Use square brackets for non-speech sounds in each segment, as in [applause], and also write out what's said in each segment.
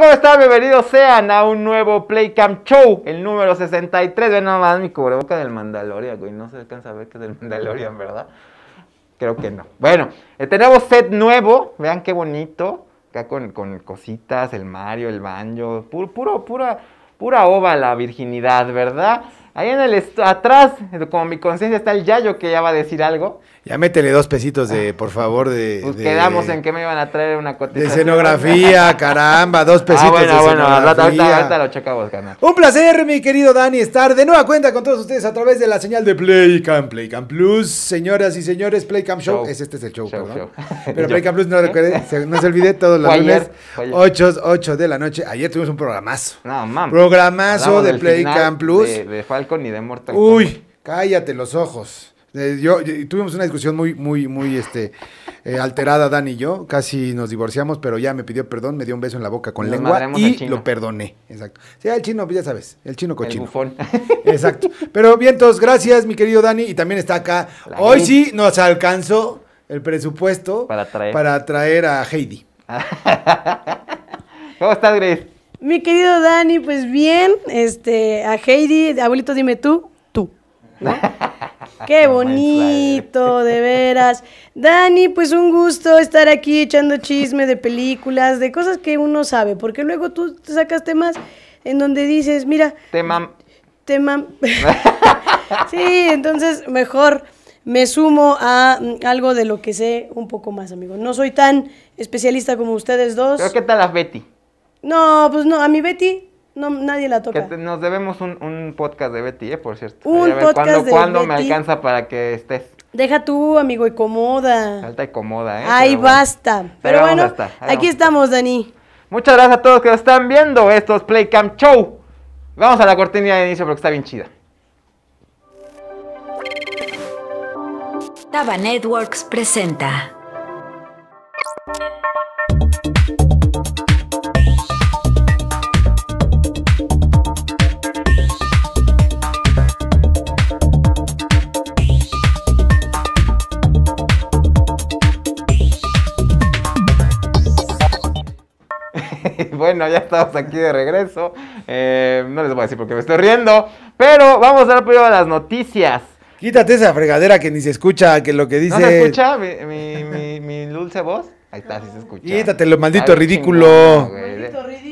¿cómo están? Bienvenidos sean a un nuevo Play Playcam Show, el número 63. Ven nada más mi cubreboca del Mandalorian, güey. No se alcanza a ver que es del Mandalorian, ¿verdad? Creo que no. Bueno, eh, tenemos set nuevo. Vean qué bonito. Acá con, cositas, el Mario, el banjo. Puro, puro, pura, pura ova la virginidad, ¿verdad? Ahí en el atrás, como mi conciencia, está el Yayo que ya va a decir algo. Ya métele dos pesitos de, por favor, de... Pues quedamos en que me iban a traer una cotización. De escenografía, [laughs] caramba, dos ah, pesitos ah, bueno, de bueno, escenografía. Ahorita, lo checamos, carnal. Un placer, mi querido Dani, estar de nueva cuenta con todos ustedes a través de la señal de Playcam, Playcam Plus. Señoras y señores, Playcam Show, este es el show, show [laughs] Pero Playcam Plus, no, [laughs] se, no se olvide, todos los lunes, 8, 8 de la noche. Ayer tuvimos un programazo. No, mames. Programazo de Playcam Plus. De, de Falcon y de Mortal Kombat. Uy, cállate los ojos. Eh, yo, tuvimos una discusión muy, muy, muy este, eh, alterada, Dani y yo. Casi nos divorciamos, pero ya me pidió perdón, me dio un beso en la boca con lengua y lo perdoné. Exacto. Sí, el chino, pues, ya sabes, el chino cochino. El bufón. [laughs] Exacto. Pero bien, gracias, mi querido Dani. Y también está acá. Hoy sí nos alcanzó el presupuesto para traer, para traer a Heidi. [laughs] ¿Cómo estás, Gris? Mi querido Dani, pues bien, este, a Heidi, abuelito, dime tú, ¿no? [laughs] Qué bonito, de veras. Dani, pues un gusto estar aquí echando chisme de películas, de cosas que uno sabe, porque luego tú te sacas temas en donde dices, mira... Tema... Tema... [laughs] sí, entonces mejor me sumo a mm, algo de lo que sé un poco más, amigo. No soy tan especialista como ustedes dos. ¿Pero qué tal a Betty? No, pues no, a mi Betty nadie la toca. nos debemos un, podcast de Betty, ¿eh? Por cierto. Un podcast ¿Cuándo, ¿cuándo me alcanza para que estés? Deja tú, amigo, y comoda. Alta y comoda, ¿eh? Ahí basta. Pero, bueno, aquí estamos, Dani. Muchas gracias a todos que nos están viendo estos Playcam Show. Vamos a la cortina de inicio porque está bien chida. Taba Networks presenta. [laughs] bueno, ya estamos aquí de regreso. Eh, no les voy a decir porque me estoy riendo. Pero vamos a dar primero a las noticias. Quítate esa fregadera que ni se escucha, que lo que dice. ¿No se escucha mi, dulce voz? Ahí está, sí se escucha. Quítate lo maldito ridículo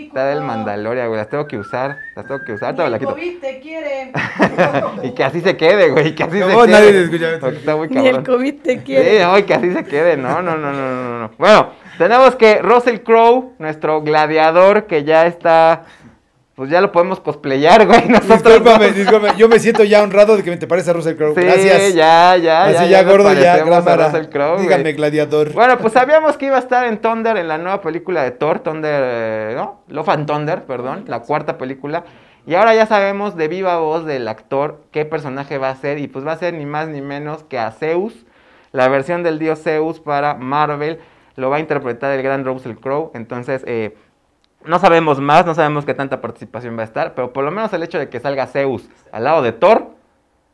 está del Mandalorian, güey. Las tengo que usar, las tengo que usar. Te quito. COVID te quiere. [laughs] y que así se quede, güey. Que así se quede. Nadie escucha. Está muy cabrón. el COVID te quiere. Sí, hoy que así se quede. No, no, no, no, no. no. Bueno, tenemos que Russell Crowe, nuestro gladiador que ya está pues ya lo podemos cosplayar, [laughs] güey. Nosotros Yo me siento ya honrado de que me te parezca Russell Crowe. Sí, Gracias. ya, ya. Así ya, ya, ya gordo, ya, cámara. Dígame, gladiador. Bueno, pues sabíamos que iba a estar en Thunder, en la nueva película de Thor, Thunder, eh, ¿no? Lo fan Thunder, perdón, la cuarta película. Y ahora ya sabemos de viva voz del actor qué personaje va a ser. Y pues va a ser ni más ni menos que a Zeus, la versión del dios Zeus para Marvel. Lo va a interpretar el gran Russell Crowe. Entonces, eh no sabemos más, no sabemos qué tanta participación va a estar, pero por lo menos el hecho de que salga Zeus al lado de Thor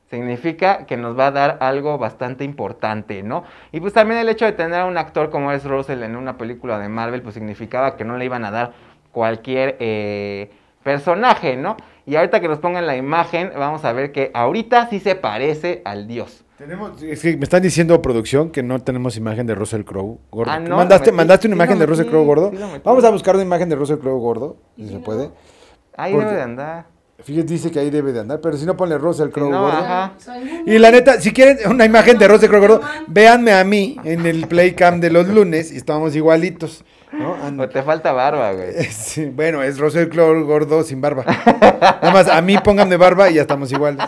significa que nos va a dar algo bastante importante, ¿no? Y pues también el hecho de tener a un actor como es Russell en una película de Marvel, pues significaba que no le iban a dar cualquier eh, personaje, ¿no? Y ahorita que nos pongan la imagen, vamos a ver que ahorita sí se parece al dios es que me están diciendo producción que no tenemos imagen de Russell Crowe gordo. Ah, no, ¿Mandaste, una imagen de Russell Crowe gordo? Vamos a buscar una imagen de Russell Crowe gordo, si se puede. Ahí debe de andar. Fíjate, dice que ahí debe de andar, pero si no ponle Russell Crowe gordo. Y la neta, si quieren una imagen de Russell Crowe gordo, véanme a mí en el Playcam de los lunes y estamos igualitos. ¿no? Pues te falta barba, güey. [laughs] bueno, es Russell Crowe gordo sin barba. Nada más, a mí pónganme barba y ya estamos iguales.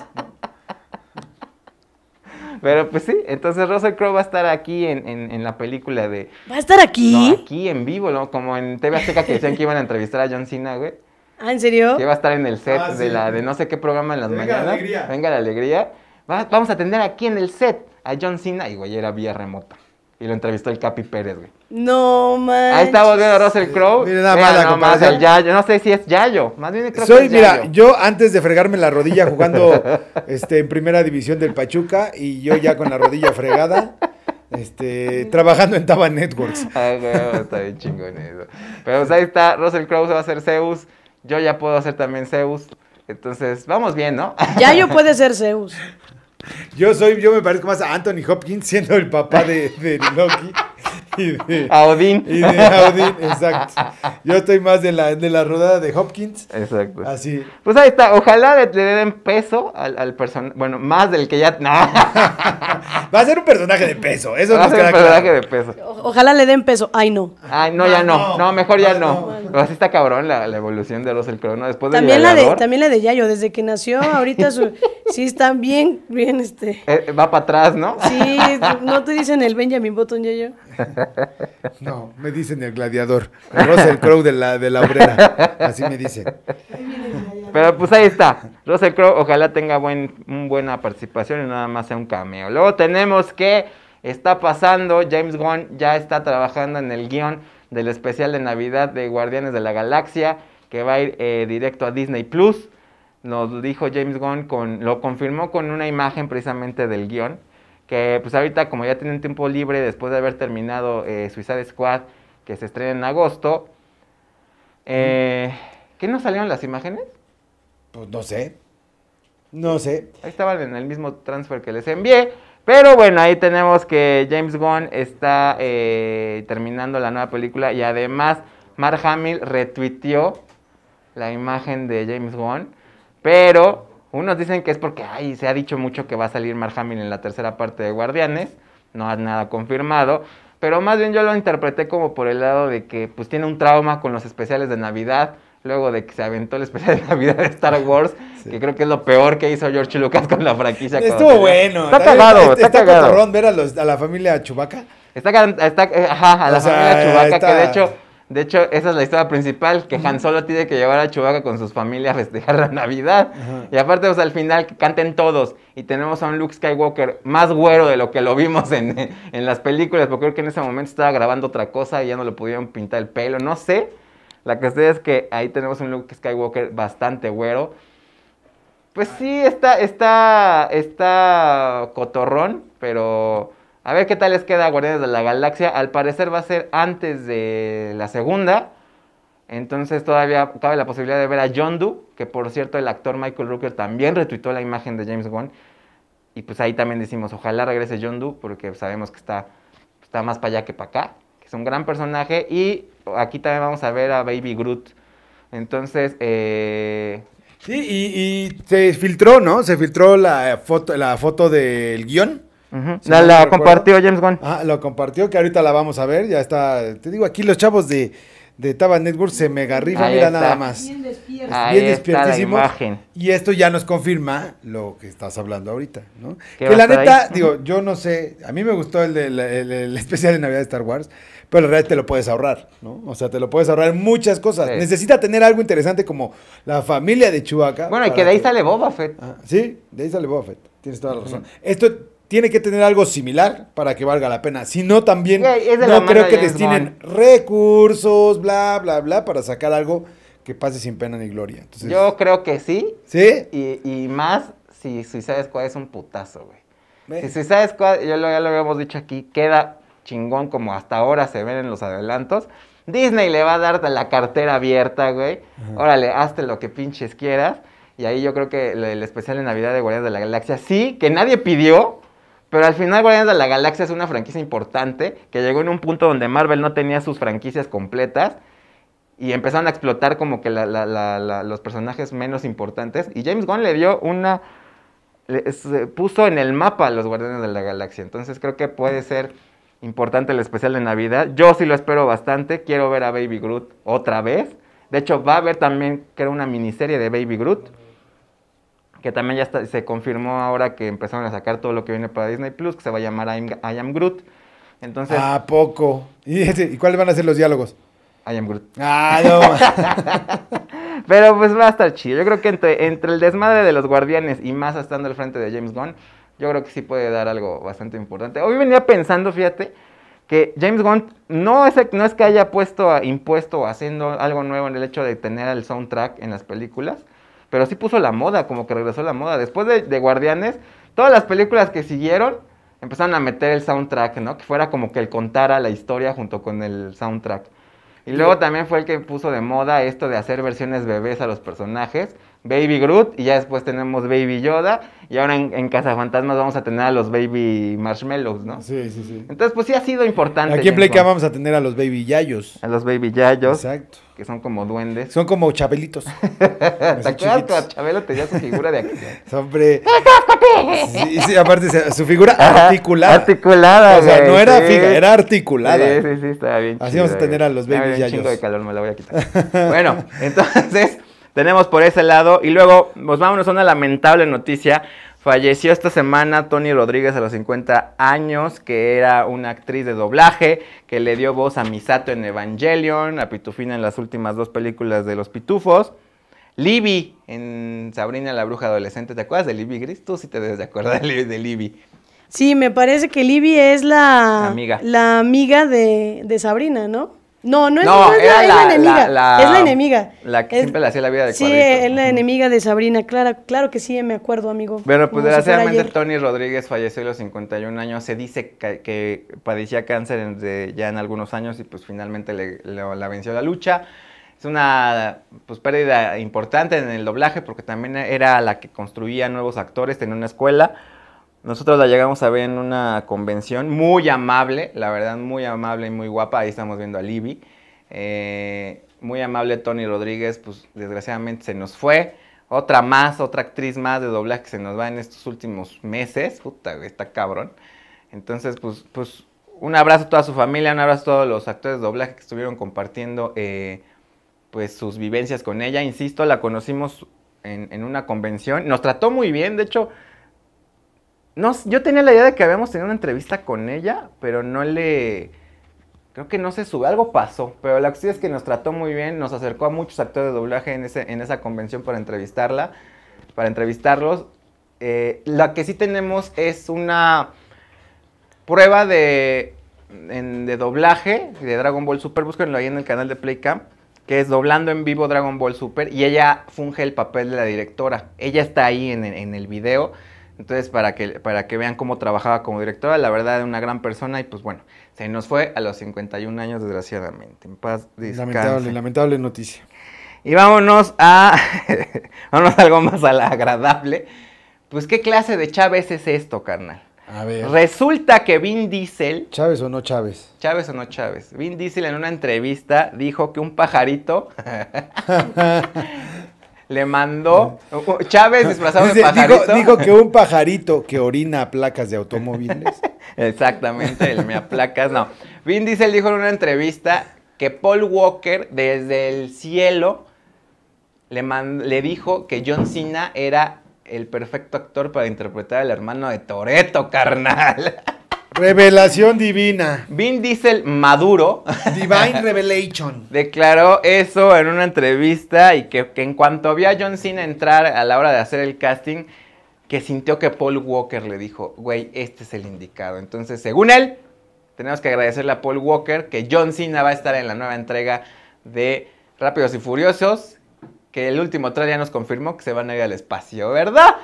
Pero pues sí, entonces Russell Crowe va a estar aquí en, la película de... ¿Va a estar aquí? aquí en vivo, ¿no? Como en TV Azteca que decían que iban a entrevistar a John Cena, güey. ¿Ah, en serio? Que va a estar en el set ah, de la de no sé qué programa en las Venga mañanas. La alegría. Venga la alegría. vamos a tener aquí en el set a John Cena. Y güey, era vía remota. Y lo entrevistó el Capi Pérez, güey. No man. Ahí está volviendo Russell Crowe. Mira nada más Yayo. No sé si es Yayo. Más bien creo Soy, que Mira, yo antes de fregarme la rodilla [laughs] jugando este, en primera división del Pachuca y yo ya con la rodilla fregada. Este, trabajando en Taba Networks. [laughs] Ay, está bien chingón eso. Pero pues, ahí está, Russell Crowe se va a hacer Zeus. Yo ya puedo hacer también Zeus. Entonces, vamos bien, ¿no? [laughs] Yayo puede ser Zeus. Yo soy, yo me parezco más a Anthony Hopkins siendo el papá de, de Loki. [laughs] y de, Y exacto. Yo estoy más de la, de la rodada de Hopkins. Exacto. Así. Pues ahí está. Ojalá le, den peso al, al personaje. Bueno, más del que ya. [laughs] Va a ser un personaje de peso. Eso Va a ser un personaje de peso. ojalá le den peso. Ay, no. Ay, no, ya ah, no. No, mejor ya ah, no. así está cabrón la, la evolución de los el ¿no? Después también, la de, también la de Yayo. Desde que nació, ahorita [laughs] sí están bien, bien este. Eh, va para atrás, ¿no? Sí, no te dicen el Benjamin Button, Yayo. [laughs] No, me dicen el gladiador. Russell Crowe de la, de la obrera. Así me dicen. Pero pues ahí está. Russell Crowe, ojalá tenga buen, buena participación y nada más sea un cameo. Luego tenemos que está pasando. James Gunn ya está trabajando en el guión del especial de Navidad de Guardianes de la Galaxia, que va a ir eh, directo a Disney Plus. Nos dijo James Gunn, con, lo confirmó con una imagen precisamente del guión que pues ahorita como ya tienen tiempo libre después de haber terminado eh, Suicide Squad, que se estrena en agosto, eh, ¿qué nos salieron las imágenes? Pues no sé, no sé. Ahí estaban en el mismo transfer que les envié, pero bueno, ahí tenemos que James Gunn está eh, terminando la nueva película y además Mark Hamill retuiteó la imagen de James Gunn, pero unos dicen que es porque ay, se ha dicho mucho que va a salir Mark Hamill en la tercera parte de Guardianes, no hay nada confirmado, pero más bien yo lo interpreté como por el lado de que pues tiene un trauma con los especiales de Navidad, luego de que se aventó el especial de Navidad de Star Wars, [laughs] que creo que es lo peor que hizo George Lucas con la franquicia. Estuvo bueno. Está cagado, está, está, ver a, la familia Chubaca? Está, está eh, ajá, a la familia Chubaca, que de hecho de hecho, esa es la historia principal, que Han Solo tiene que llevar a Chewbacca con sus familias a festejar la Navidad. Y aparte, pues al final, que canten todos. Y tenemos a un Luke Skywalker más güero de lo que lo vimos en, las películas, porque creo que en ese momento estaba grabando otra cosa y ya no le pudieron pintar el pelo, no sé. La sé es que ahí tenemos un Luke Skywalker bastante güero. Pues sí, está, está, está cotorrón, pero a ver qué tal les queda Guardianes de la Galaxia. Al parecer va a ser antes de la segunda. Entonces todavía cabe la posibilidad de ver a John Doe, que por cierto el actor Michael Rooker también retuitó la imagen de James Wan. Y pues ahí también decimos, ojalá regrese John Doe, porque sabemos que está, está más para allá que para acá, que es un gran personaje. Y aquí también vamos a ver a Baby Groot. Entonces, eh, Sí, y, se filtró, ¿no? Se filtró la foto, la foto del guión la, compartió James Gunn. Ah, lo compartió, que ahorita la vamos a ver. Ya está. Te digo, aquí los chavos de, de Network se me garrifan, mira nada más. Bien, despiertos bien despiertísimos. Y esto ya nos confirma lo que estás hablando ahorita, ¿no? Que la neta, digo, yo no sé. A mí me gustó el, el, especial de Navidad de Star Wars, pero la realidad te lo puedes ahorrar, ¿no? O sea, te lo puedes ahorrar muchas cosas. Necesita tener algo interesante como la familia de Chewbacca. Bueno, y que de ahí sale Boba Fett. Ah, sí, de ahí sale Boba Fett. Tienes toda la razón. Esto tiene que tener algo similar para que valga la pena. Si no, también no creo que destinen tienen recursos, bla, bla, bla, para sacar algo que pase sin pena ni gloria. Yo creo que sí. ¿Sí? Y, más si Suicide Squad es un putazo, güey. Si Suicide Squad, ya lo, habíamos dicho aquí, queda chingón como hasta ahora se ven en los adelantos. Disney le va a dar la cartera abierta, güey. Órale, hazte lo que pinches quieras. Y ahí yo creo que el especial de Navidad de Guardianes de la Galaxia, sí, que nadie pidió, pero al final Guardianes de la Galaxia es una franquicia importante que llegó en un punto donde Marvel no tenía sus franquicias completas y empezaron a explotar como que los personajes menos importantes. Y James Gunn le dio una... Eh, puso en el mapa a los Guardianes de la Galaxia. Entonces creo que puede ser importante el especial de Navidad. Yo sí lo espero bastante. Quiero ver a Baby Groot otra vez. De hecho, va a haber también, creo, una miniserie de Baby Groot que también ya se confirmó ahora que empezaron a sacar todo lo que viene para Disney Plus, que se va a llamar I am, Groot. Entonces. ¿A ah, poco? ¿Y, cuáles van a ser los diálogos? I am Groot. Ah, no. [laughs] Pero pues va a estar chido. Yo creo que entre, el desmadre de los guardianes y más estando al frente de James Gunn, yo creo que sí puede dar algo bastante importante. Hoy venía pensando, fíjate, que James Gunn no es, no es que haya puesto a, impuesto haciendo algo nuevo en el hecho de tener el soundtrack en las películas, pero sí puso la moda, como que regresó la moda. Después de, de Guardianes, todas las películas que siguieron empezaron a meter el soundtrack, ¿no? Que fuera como que él contara la historia junto con el soundtrack. Y luego también fue el que puso de moda esto de hacer versiones bebés a los personajes. Baby Groot y ya después tenemos Baby Yoda y ahora en, en Fantasmas vamos a tener a los Baby Marshmallows, ¿no? Sí, sí, sí. Entonces, pues sí ha sido importante. Aquí en Playcam vamos a tener a los Baby Yayos. A los Baby Yayos. Exacto. Que son como duendes. Son como chabelitos. [laughs] ¿Te acuerdas Chabelo tenía su figura de aquí. [laughs] Hombre. sí, sí, aparte su figura articulada. articulada. Articulada, O sea, no era sí. fija, era articulada. Sí, sí, sí, estaba bien Así vamos a tener a los Baby Yayos. Un de calor, me la voy a quitar. [laughs] bueno, entonces tenemos por ese lado. Y luego, pues vámonos a una lamentable noticia. Falleció esta semana Tony Rodríguez a los 50 años, que era una actriz de doblaje, que le dio voz a Misato en Evangelion, a Pitufina en las últimas dos películas de Los Pitufos. Libby en Sabrina la Bruja Adolescente, ¿te acuerdas de Libby Gris? Tú sí te debes de acordar de Libby. Sí, me parece que Libby es la amiga, de Sabrina, ¿no? No, no es, la, enemiga. es la enemiga. La que siempre le hacía la vida de Sí, es la enemiga de Sabrina. Claro, claro que sí, me acuerdo, amigo. Bueno, pues desgraciadamente Tony Rodríguez falleció a los 51 años. Se dice que, padecía cáncer ya en algunos años y pues finalmente le, la venció la lucha. Es una pues, pérdida importante en el doblaje porque también era la que construía nuevos actores, tenía una escuela. Nosotros la llegamos a ver en una convención, muy amable, la verdad, muy amable y muy guapa. Ahí estamos viendo a Libby. Eh, muy amable Tony Rodríguez, pues desgraciadamente se nos fue. Otra más, otra actriz más de doblaje que se nos va en estos últimos meses. Puta, está cabrón. Entonces, pues, pues un abrazo a toda su familia, un abrazo a todos los actores de doblaje que estuvieron compartiendo eh, pues sus vivencias con ella. Insisto, la conocimos en una convención. Nos trató muy bien, de hecho yo tenía la idea de que habíamos tenido una entrevista con ella, pero no le... Creo que no se sube, algo pasó, pero la cuestión es que nos trató muy bien, nos acercó a muchos actores de doblaje en, esa convención para entrevistarla, para entrevistarlos. Eh, la que sí tenemos es una prueba de, de doblaje de Dragon Ball Super, búsquenlo ahí en el canal de PlayCam que es doblando en vivo Dragon Ball Super, y ella funge el papel de la directora. Ella está ahí en, en el video. Entonces, para que, para que vean cómo trabajaba como directora, la verdad, una gran persona y pues bueno, se nos fue a los 51 años, desgraciadamente. En paz, descanse. Lamentable, lamentable noticia. Y vámonos a, [laughs] vámonos a algo más agradable. Pues, ¿qué clase de Chávez es esto, carnal? A ver. Resulta que Vin Diesel... ¿Chávez o no Chávez? Chávez o no Chávez. Vin Diesel en una entrevista dijo que un pajarito... [laughs] [laughs] le mandó Chávez disfrazado de [laughs] pajarito. Dijo, que un [laughs] pajarito que orina placas de automóviles. Exactamente, el me placas, no. Vin Diesel dijo en una entrevista que Paul Walker desde el cielo le, le dijo que John Cena era el perfecto actor para interpretar al hermano de Toreto, carnal. [laughs] Revelación divina. Vin Diesel maduro. Divine [laughs] Revelation. declaró eso en una entrevista y que, en cuanto vio a John Cena entrar a la hora de hacer el casting, que sintió que Paul Walker le dijo, güey, este es el indicado. Entonces, según él, tenemos que agradecerle a Paul Walker que John Cena va a estar en la nueva entrega de Rápidos y Furiosos que el último tráiler ya nos confirmó que se van a ir al espacio, ¿verdad?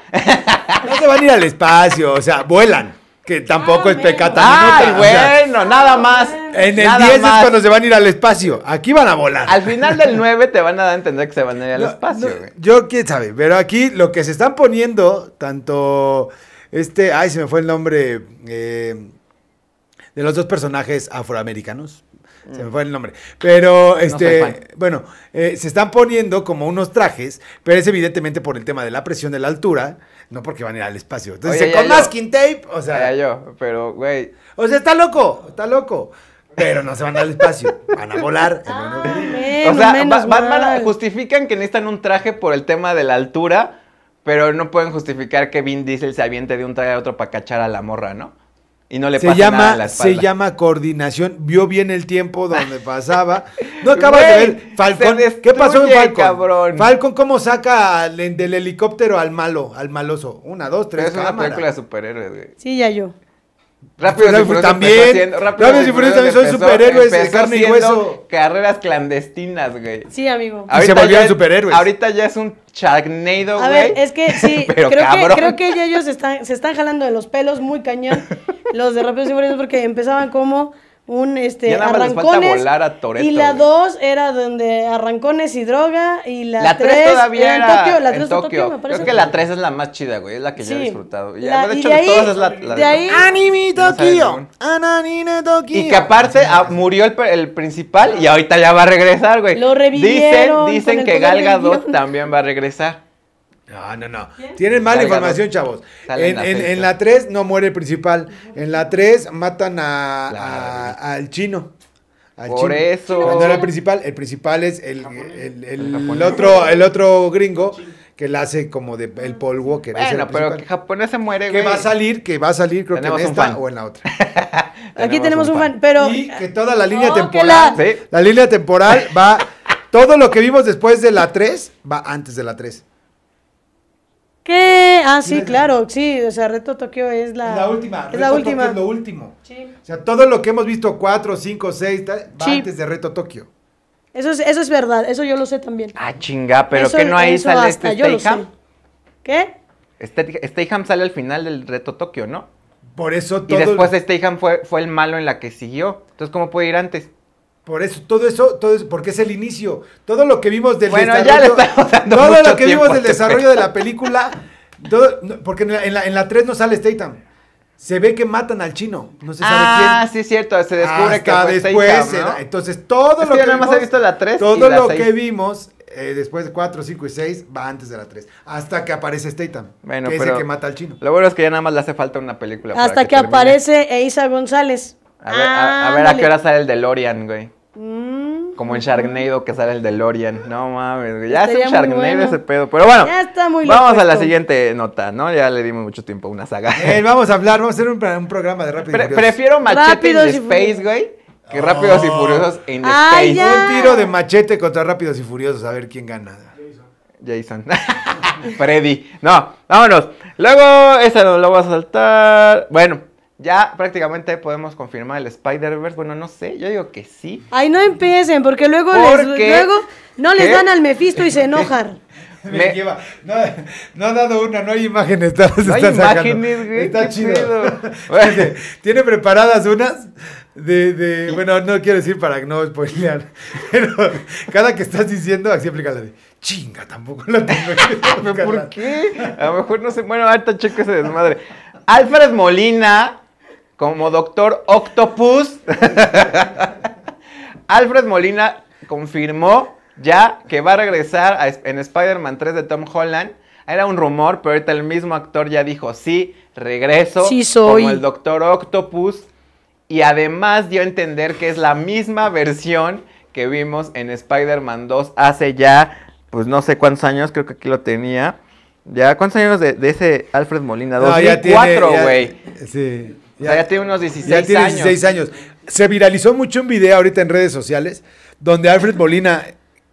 No se van a ir al espacio, o sea, vuelan. Que tampoco es ah, pecata. Ay, bueno, nada más. En el 10 es cuando se van a ir al espacio. Aquí van a volar. Al final del 9 [laughs] te van a dar a entender que se van a ir al espacio. yo quién sabe, pero aquí lo que se están poniendo, tanto este, ay, se me fue el nombre eh, de los dos personajes afroamericanos. Se me mm. fue el nombre. Pero, este, bueno, eh, se están poniendo como unos trajes, pero es evidentemente por el tema de la presión de la altura no porque van a ir al espacio. Entonces, con masking tape, o sea. yo, pero, güey. O sea, está loco, está loco. Pero no se van al espacio, van a volar. [laughs] Ah, o sea, justifican que necesitan un traje por el tema de la altura, pero no pueden justificar que Vin Diesel se aviente de un traje a otro para cachar a la morra, ¿no? Y no le pasa nada a la espalda. Se llama coordinación. Vio bien el tiempo donde [laughs] pasaba. No acabas de ver Falcon. ¿Qué pasó en Falcon? Cabrón. Falcon, ¿cómo saca del helicóptero al malo, al maloso? Una, dos, tres. es una película de superhéroes, güey. Sí, ya yo. Rápido y también. Rápido, y furiosos también son superhéroes de carne y hueso. Carreras clandestinas, güey. Sí, amigo. se volvieron superhéroes. Ahorita ya es un Sharknado, güey. A ver, es que sí, [laughs] creo, que, creo que ellos están, se están jalando de los pelos muy cañón los de Rápidos y Furiosos porque empezaban como un este ya nada arrancones volar a y la 2 era donde arrancones y droga y la 3 todavía en Tokio, la 3 Tokio. me parece. Creo que la 3 es la más chida, güey, es la que yo he disfrutado. Ya, de hecho, de todas es la, la de ahí, Anime Tokio, anime Tokio. Y que aparte ah, murió el, principal y ahorita ya va a regresar, güey. Lo revivieron. Dicen, dicen que Gal Gadot también va a regresar. No, no, no. Tienen mala información, chavos. En, la 3 no muere el principal. En la 3 matan a, al chino. Por eso. Cuando era el principal, el principal es el, otro, el otro gringo que la hace como de el Paul Walker. Bueno, pero que japonés se muere, Que va a salir, que va a salir creo que en esta o en la otra. [laughs] Aquí tenemos un fan, pero... Y que toda la línea oh, temporal, la... la línea temporal va... Todo lo que vimos después de la 3 va antes de la 3. ¿Qué? Ah, sí, claro, sí, o sea, Reto Tokio es la... la última, es la última. es lo último. Sí. O sea, todo lo que hemos visto, cuatro, cinco, seis. antes de Reto Tokio. Eso es, eso es verdad, eso yo lo sé también. Ah, chinga, pero que no ahí sale este ¿Qué? Este, Stayham sale al final del Reto Tokio, ¿no? Por eso todo... Y después Stayham fue, fue el malo en la que siguió, entonces ¿cómo puede ir antes? Por eso, todo eso, todo eso, porque es el inicio. Todo lo que vimos del bueno, desarrollo. estamos dando todo lo que vimos del desarrollo de la película. porque en la, en la 3 no sale Statham. Se ve que matan al chino. No se sabe quién. Ah, sí, es cierto. Se descubre Hasta que después. Statham, Entonces, todo lo que. vimos, la Todo lo que vimos eh, después de 4, 5 y 6 va antes de la 3. Hasta que aparece Statham. que es el que mata al chino. Lo bueno es que ya nada más le hace falta una película. Hasta que, aparece Isa González. A ver, a, ver a, qué hora sale el DeLorean, güey. Mm. Como en Sharknado que sale el DeLorean. No mames, güey. Ya es un Sharknado ese pedo. Pero bueno, ya está muy vamos a la siguiente nota, ¿no? Ya le dimos mucho tiempo a una saga. [laughs] vamos a hablar, vamos a hacer un, programa de Rápido Furiosos. Prefiero Machete de Space, güey. Que Rápidos y oh. Furiosos en ah, Space. Un tiro de machete contra Rápidos y Furiosos, a ver quién gana. Jason. Jason. [laughs] Freddy. No, vámonos. Luego, esa no la voy a saltar. Bueno, ya prácticamente podemos confirmar el Spider-Verse. Bueno, no sé, yo digo que sí. Ay, no empiecen, porque luego, les, luego no les dan al Mephisto y se enojan. [laughs] Me Lleva. No, ha dado una, no hay imágenes. [laughs] Está, no hay imágenes, güey. Está chido. [laughs] Tiene preparadas unas de, bueno, no quiero decir para no spoilear, pero cada que estás diciendo, así aplícala. de chinga, tampoco la tengo. ¿Por qué? A lo mejor no sé. Bueno, ahorita checo ese desmadre. Alfred Molina como Doctor Octopus, [laughs] Alfred Molina confirmó ya que va a regresar en Spider-Man 3 de Tom Holland. Era un rumor, pero ahorita el mismo actor ya dijo, sí, regreso sí soy. como el Doctor Octopus. Y además dio a entender que es la misma versión que vimos en Spider-Man 2 hace ya, pues no sé cuántos años, creo que aquí lo tenía. ¿Ya cuántos años de, ese Alfred Molina? Cuatro, güey. sí. Ya, tiene unos 16 años. Ya tiene 16 años. Se viralizó mucho un video ahorita en redes sociales donde Alfred Molina,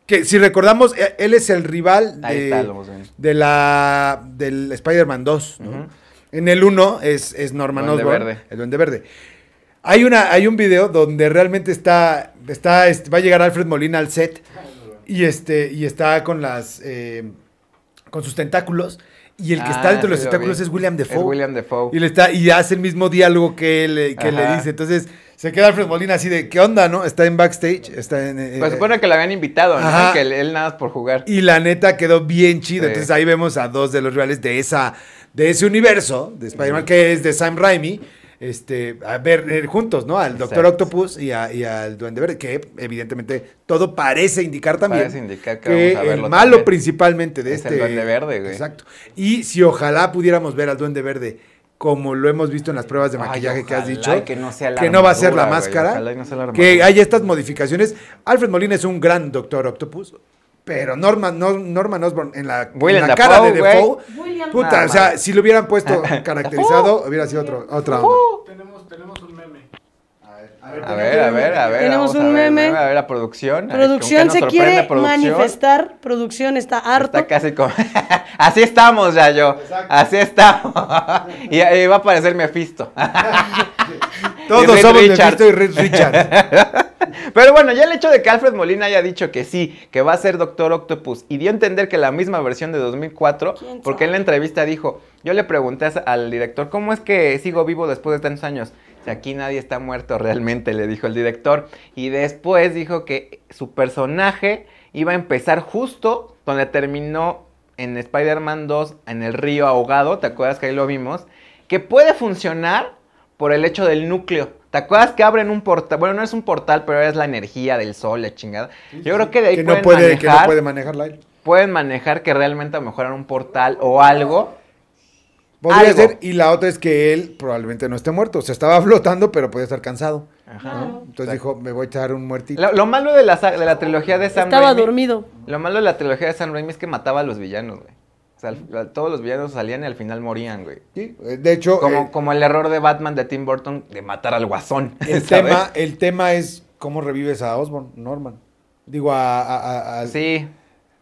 que si recordamos, eh, él es el rival de, la del Spider-Man 2, En el 1 es, es Norman verde. el Duende Verde. Hay, una, hay un video donde realmente está, está, va a llegar Alfred Molina al set y, este, y está con las, eh, con sus tentáculos y el que está ah, dentro de los espectáculos es William Defoe. William Defoe. Y, le está, y hace el mismo diálogo que, él, que le dice. Entonces se queda Alfred Molina así de, ¿qué onda, no? Está en backstage. Está eh, pues eh, supone que lo habían invitado, Que él, nada más por jugar. Y la neta quedó bien chido. Entonces ahí vemos a dos de los rivales de, esa, de ese universo de Spider-Man, que es de Sam Raimi este, a ver eh, juntos, ¿no? Al Doctor Octopus y, al Duende Verde, que evidentemente todo parece indicar también. Parece indicar que, el malo principalmente de este. El Duende Verde, güey. Exacto. Y si ojalá pudiéramos ver al Duende Verde como lo hemos visto en las pruebas de maquillaje que has dicho, que no, que no va a ser la máscara, que hay estas modificaciones. Alfred Molina es un gran doctor octopus, pero Norman, no, Osborn en la, cara de Defoe. Puta, o sea, si lo hubieran puesto [laughs] caracterizado, hubiera sido otro, otra Tenemos, tenemos a ver, a ver, a ver. Tenemos un meme. A ver, la producción. Producción se quiere manifestar. Producción está harto. Está casi como... [laughs] Así estamos, ya yo. Así estamos. [laughs] y, va a aparecer Mephisto. [laughs] Todos somos Mephisto y Richard. Pero bueno, ya el hecho de que Alfred Molina haya dicho que sí, que va a ser Doctor Octopus y dio a entender que la misma versión de 2004, porque en la entrevista dijo, yo le pregunté al director, ¿cómo es que sigo vivo después de tantos años? aquí nadie está muerto realmente, le dijo el director. Y después dijo que su personaje iba a empezar justo donde terminó en Spider-Man 2, en el río ahogado, ¿te acuerdas que ahí lo vimos? Que puede funcionar por el hecho del núcleo. ¿Te acuerdas que abren un portal? Bueno, no es un portal, pero es la energía del sol, la chingada. Yo creo que de ahí que pueden no puede, manejar, que no puede manejarla Pueden manejar que realmente a lo un portal o algo Podría ser, y la otra es que él probablemente no esté muerto. Se estaba [laughs] flotando, pero podía estar cansado. Entonces dijo, me voy a echar un muertito. Lo, malo de la, de la, trilogía de Sam Estaba dormido. Lo malo de la trilogía de Sam Raimi es que mataba a los villanos, güey. O sea, todos los villanos salían y al final morían, güey. Sí, eh, de hecho... Como, eh, como el error de Batman de Tim Burton de matar al guasón. El, [laughs] tema, el tema es cómo revives a Osborn, Norman. Digo, a... sí.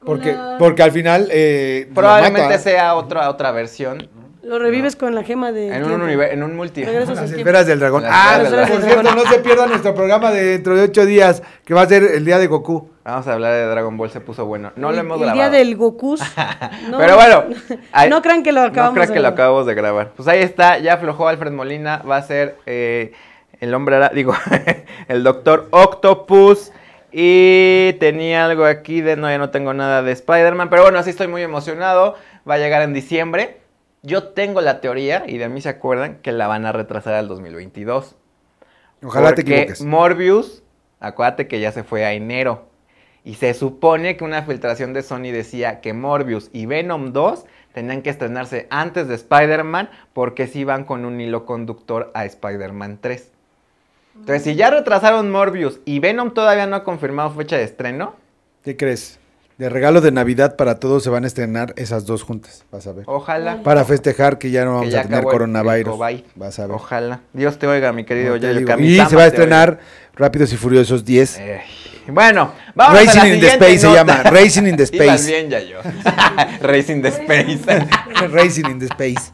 Porque, porque al final... Eh, probablemente sea otra, otra versión lo revives con la gema de. En un, en un multi. Las esferas del dragón. Ah, por cierto, no se pierdan nuestro programa de dentro de ocho días, que va a ser el día de Goku. Vamos a hablar de Dragon Ball, se puso bueno. No lo hemos grabado. El día del Goku. [laughs] Pero bueno. no crean que lo acabamos no crean que lo acabamos de grabar. Pues ahí está, ya aflojó Alfred Molina. Va a ser eh, el hombre, digo, [laughs] el doctor Octopus. Y tenía algo aquí de. No, ya no tengo nada de Spider-Man. Pero bueno, así estoy muy emocionado. Va a llegar en diciembre. Yo tengo la teoría, y de mí se acuerdan, que la van a retrasar al 2022. Ojalá te equivoques. Morbius, acuérdate que ya se fue a enero. Y se supone que una filtración de Sony decía que Morbius y Venom 2 tenían que estrenarse antes de Spider-Man porque sí van con un hilo conductor a Spider-Man 3. Entonces, si ya retrasaron Morbius y Venom todavía no ha confirmado fecha de estreno, ¿qué crees? de regalo de Navidad para todos se van a estrenar esas dos juntas, vas a ver. Ojalá. Para festejar que ya no vamos a tener coronavirus. Ojalá. Dios te oiga, mi querido Y se va a estrenar Rápidos y Furiosos 10. bueno, vamos Racing a la in the Space se llama. Racing in the [laughs] Space. bien, Yayo. [laughs] Racing the Space. [laughs] Racing in the Space.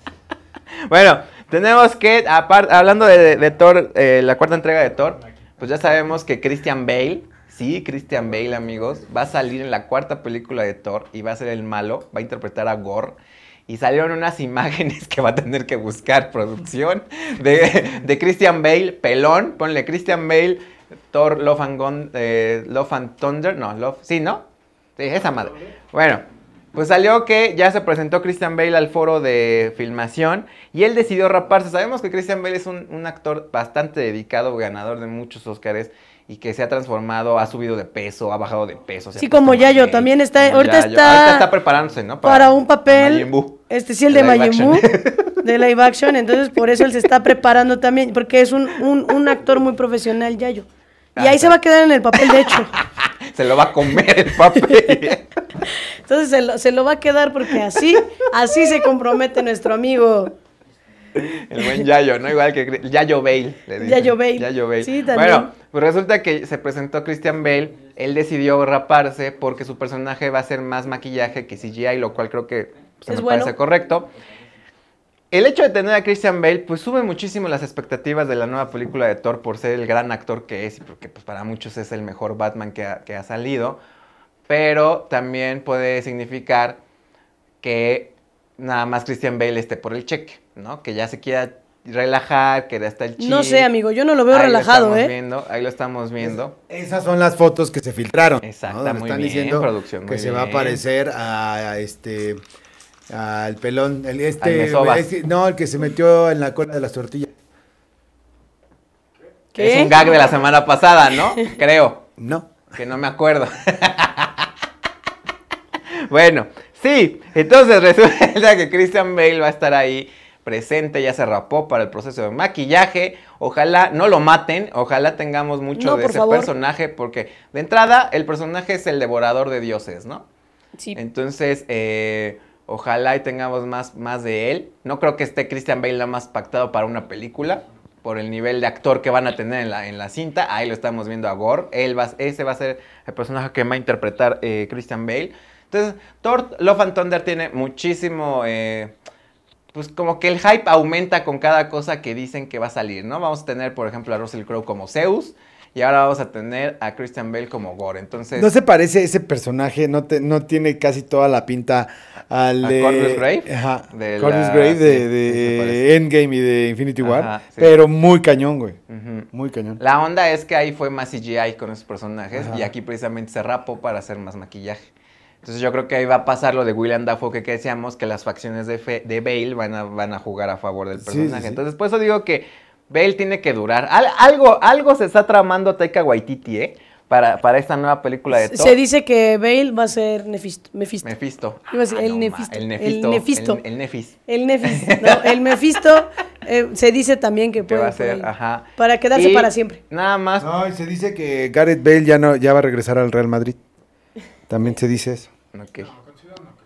bueno, tenemos que, hablando de, Thor, eh, la cuarta entrega de Thor, pues ya sabemos que Christian Bale Sí, Christian Bale, amigos, va a salir en la cuarta película de Thor y va a ser el malo, va a interpretar a Gore. Y salieron unas [laughs] imágenes que va a tener que buscar producción de, Christian Bale, pelón, ponle Christian Bale, Thor Love and, eh, Thunder, no, Love, sí, ¿no? esa madre. Bueno, pues salió que ya se presentó Christian Bale al foro de filmación y él decidió raparse. Sabemos que Christian Bale es un, un actor bastante dedicado, ganador de muchos Óscares y que se ha transformado, ha subido de peso, ha bajado de peso. Sí, como Yayo, también está, ahorita está, está preparándose, ¿no? Para, un papel, este sí, el de, Mayimbu, de live action, entonces por eso él se está preparando también, porque es un, un, actor muy profesional, Yayo. Y ah, ahí se va a quedar en el papel, de hecho. [laughs] se lo va a comer el papel. [laughs] entonces se lo, se lo va a quedar porque así, así se compromete nuestro amigo. El buen Yayo, ¿no? Igual que Yayo Bale. Yayo Bale. Yayo Bale. Sí, también. Pues resulta que se presentó Christian Bale, él decidió raparse porque su personaje va a ser más maquillaje que CGI, lo cual creo que se me parece correcto. El hecho de tener a Christian Bale, pues sube muchísimo las expectativas de la nueva película de Thor por ser el gran actor que es y porque pues, para muchos es el mejor Batman que ha, que ha salido. Pero también puede significar que nada más Christian Bale esté por el cheque, ¿no? Que ya se quiera relajar, que hasta el chico. No sé, amigo, yo no lo veo relajado, ¿eh? ahí lo estamos viendo. esas son las fotos que se filtraron. Exacto, muy están bien, diciendo que se va a parecer a, este al pelón, este, el este, no, el que se metió en la cola de las tortillas. Es un gag de la semana pasada, ¿no? [laughs] Creo. No. Que no me acuerdo. [laughs] bueno, sí, entonces resulta [laughs] que Christian Bale va a estar ahí presente, ya se rapó para el proceso de maquillaje. Ojalá no lo maten, ojalá tengamos mucho de ese personaje, porque de entrada el personaje es el devorador de dioses, ¿no? Sí. Entonces, eh, ojalá y tengamos más, más de él. No creo que esté Christian Bale nada más pactado para una película, por el nivel de actor que van a tener en la, en la cinta. Ahí lo estamos viendo a Gore. Él va, ese va a ser el personaje que va a interpretar eh, Christian Bale. Entonces, Thor Love Thunder tiene muchísimo... Eh, pues como que el hype aumenta con cada cosa que dicen que va a salir, ¿no? Vamos a tener, por ejemplo, a Russell Crowe como Zeus. Y ahora vamos a tener a Christian Bale como Gore. Entonces. No se parece ese personaje, no, no tiene casi toda la pinta al de. Grave. Ajá. De Grave de, Endgame y de Infinity War. Pero muy cañón, güey. Muy cañón. La onda es que ahí fue más CGI con esos personajes. Y aquí precisamente se rapó para hacer más maquillaje. Entonces yo creo que ahí va a pasar lo de William Dafoe que, decíamos, que las facciones de, de Bale van a, van a jugar a favor del personaje. Entonces por eso digo que Bale tiene que durar. algo, algo se está tramando Taika Waititi, ¿eh? Para, para, esta nueva película de Thor. Se dice que Bale va a ser Nefisto. Mefisto. Ah, el, Nefisto. el, Nefisto. El Nefisto. El, El Nefis. [laughs] el Mefisto eh, se dice también que puede. ser, Para quedarse para siempre. Nada más. No, y se dice que Gareth Bale ya, no, ya va a regresar al Real Madrid. También se dice eso.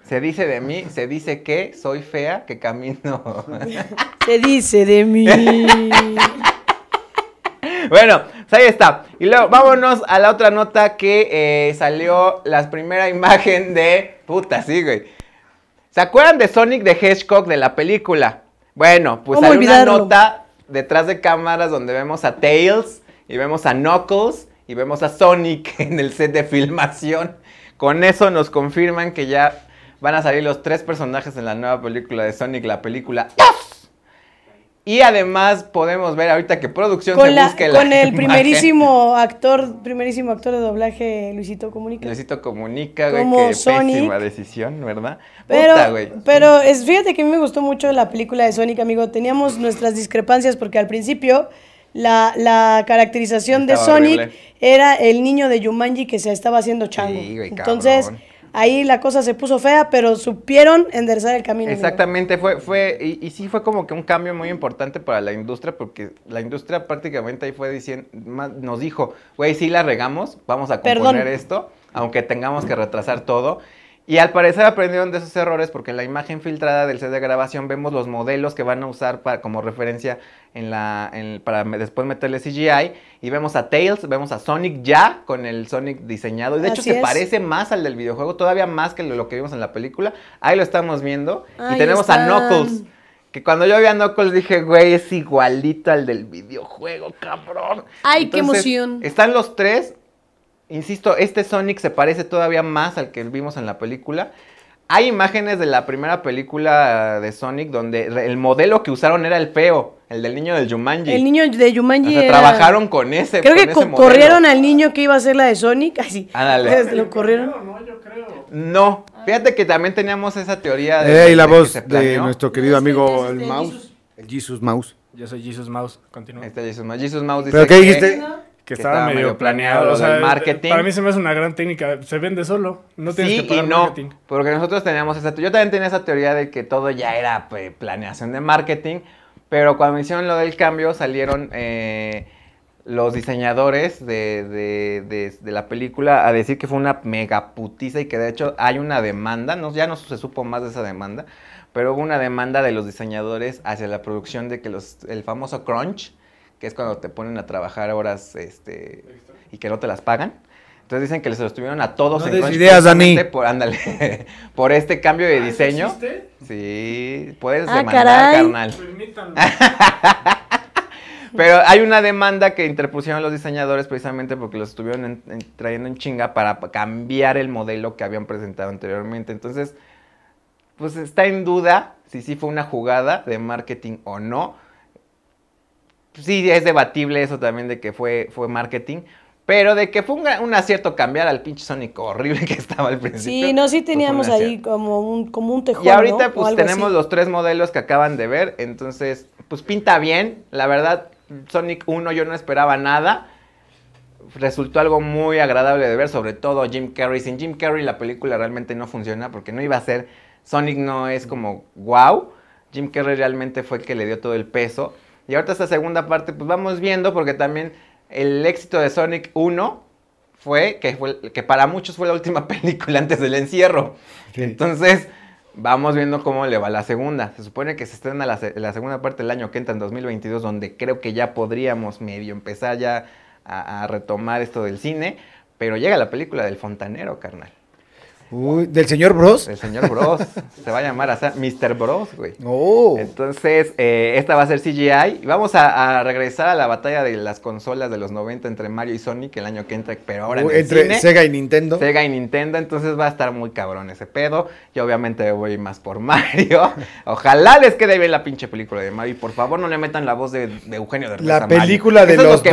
Se dice de mí, se dice que soy fea, que camino. [laughs] se dice de mí. [laughs] bueno, pues ahí está. Y luego vámonos a la otra nota que eh, salió la primera imagen de... Puta, sí, güey. ¿Se acuerdan de Sonic de Hedgehog de la película? Bueno, pues hay una nota detrás de cámaras donde vemos a Tails y vemos a Knuckles y vemos a Sonic [laughs] en el set de filmación. Con eso nos confirman que ya van a salir los tres personajes en la nueva película de Sonic, la película Y además podemos ver ahorita qué producción con se la, Con el primerísimo actor, primerísimo actor de doblaje, Luisito Comunica. Luisito Comunica, güey, Como qué pésima decisión, ¿verdad? Pero, pero es, fíjate que a mí me gustó mucho la película de Sonic, amigo. Teníamos nuestras discrepancias porque al principio la, caracterización de Sonic era el niño de Jumanji que se estaba haciendo chango. Entonces, ahí la cosa se puso fea, pero supieron enderezar el camino. Exactamente, fue, fue, y, sí fue como que un cambio muy importante para la industria, porque la industria prácticamente ahí fue diciendo, nos dijo, güey, sí la regamos, vamos a componer esto, aunque tengamos que retrasar todo. Y al parecer aprendieron de esos errores porque en la imagen filtrada del set de grabación vemos los modelos que van a usar como referencia en la, para después meterle CGI. Y vemos a Tails, vemos a Sonic ya con el Sonic diseñado. Y de hecho se parece más al del videojuego, todavía más que lo que vimos en la película. Ahí lo estamos viendo. y tenemos a Knuckles. Que cuando yo vi a Knuckles dije, güey, es igualito al del videojuego, cabrón. Ay, qué emoción. Están los tres Insisto, este Sonic se parece todavía más al que vimos en la película. Hay imágenes de la primera película de Sonic donde el modelo que usaron era el feo, el del niño del Jumanji. El niño de Jumanji. O trabajaron con ese. Creo que corrieron al niño que iba a ser la de Sonic. así. [laughs] Ándale. Pues, lo corrieron. No, yo creo. No. Fíjate que también teníamos esa teoría de. Eh, y la voz de nuestro querido este, amigo, este, el, este, Mouse. El Jesus Mouse. Yo soy Jesus Mouse. Continúa. Jesus Mouse. Jesus Mouse dice. ¿Pero qué dijiste? que estaba, medio planeado, marketing. Para mí se me hace una gran técnica, se vende solo, no tienes que pagar y no, Porque nosotros teníamos esa, yo también tenía esa teoría de que todo ya era pues, planeación de marketing, pero cuando hicieron lo del cambio salieron eh, los diseñadores de, la película a decir que fue una mega putiza y que de hecho hay una demanda, no, ya no se supo más de esa demanda, pero hubo una demanda de los diseñadores hacia la producción de que los, el famoso crunch que es cuando te ponen a trabajar horas este, y que no te las pagan. Entonces dicen que les estuvieron a todos no ideas, Dani. Por, ándale, [laughs] por este cambio de ah, diseño. Sí, puedes ah, demandar, carnal. [laughs] Pero hay una demanda que interpusieron los diseñadores precisamente porque los estuvieron trayendo en chinga para cambiar el modelo que habían presentado anteriormente. Entonces, pues está en duda si sí fue una jugada de marketing o no sí es debatible eso también de que fue, fue marketing. Pero de que fue un, acierto cambiar al pinche Sonic horrible [laughs] que estaba al principio. Sí, no, sí teníamos ahí como un, como un Y ahorita pues tenemos los tres modelos que acaban de ver. Entonces, pues pinta bien. La verdad, Sonic 1 yo no esperaba nada. Resultó algo muy agradable de ver, sobre todo Jim Carrey. Sin Jim Carrey la película realmente no funciona porque no iba a ser. Sonic no es como wow. Jim Carrey realmente fue el que le dio todo el peso. Y ahorita esta segunda parte, pues vamos viendo, porque también el éxito de Sonic 1 fue que, fue, que para muchos fue la última [laughs] película antes del encierro. Entonces, vamos viendo cómo le va la segunda. Se supone que se estrena la, segunda parte del año que entra en 2022, donde creo que ya podríamos medio empezar ya a retomar esto del cine. Pero llega la película del fontanero, carnal del señor Bros. El señor Bros. [laughs] se va a llamar a Mr. Bros, güey. Oh. Entonces, eh, esta va a ser CGI. Vamos a, regresar a la batalla de las consolas de los 90 entre Mario y Sonic el año que entra, pero ahora entre Sega y Nintendo. Sega y Nintendo, entonces va a estar muy cabrón ese pedo. Yo obviamente voy más por [laughs] Mario. Ojalá les quede bien la pinche película de Mario. Y por favor, no le metan la voz de, de Eugenio La película de, los 80,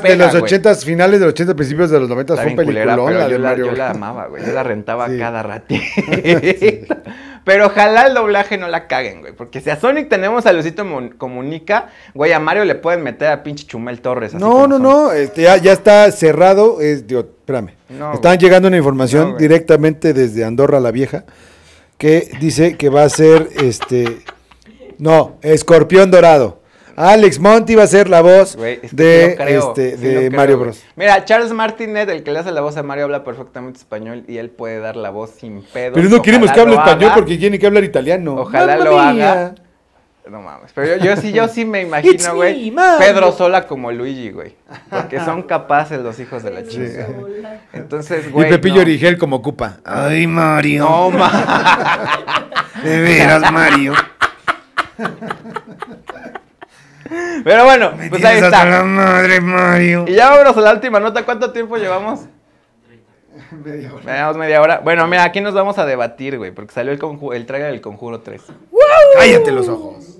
de los, 80, finales de los 80, principios de los 90 fue peliculón. de Mario. Yo la amaba, Yo la rentaba cada ratito. [laughs] Pero ojalá el doblaje no la caguen, güey. Porque si a Sonic tenemos a Lucito Comunica, güey, a Mario le pueden meter a pinche Chumel Torres. no, no, no. Este, ya, está cerrado. Es, espérame. Están llegando una información directamente desde Andorra la Vieja que dice que va a ser este. No, escorpión dorado. Alex Monti va a ser la voz de, Mario Bros. Mira, Charles Martinet, el que le hace la voz a Mario, habla perfectamente español y él puede dar la voz sin pedo. Pero no queremos que hable español porque tiene que hablar italiano. Ojalá lo haga. No mames, pero yo, sí, yo sí me imagino, güey. Pedro Sola como Luigi, güey. Porque son capaces los hijos de la chica. Entonces, güey. Y Pepillo Origel como Cupa. Ay, Mario. No [laughs] De veras, Mario. [laughs] Pero bueno, pues ahí está. Y ya vámonos a la última nota. ¿Cuánto tiempo llevamos? [laughs] media hora. media hora. Bueno, mira, aquí nos vamos a debatir, güey, porque salió el, el tráiler del Conjuro 3. ¡Cállate los ojos!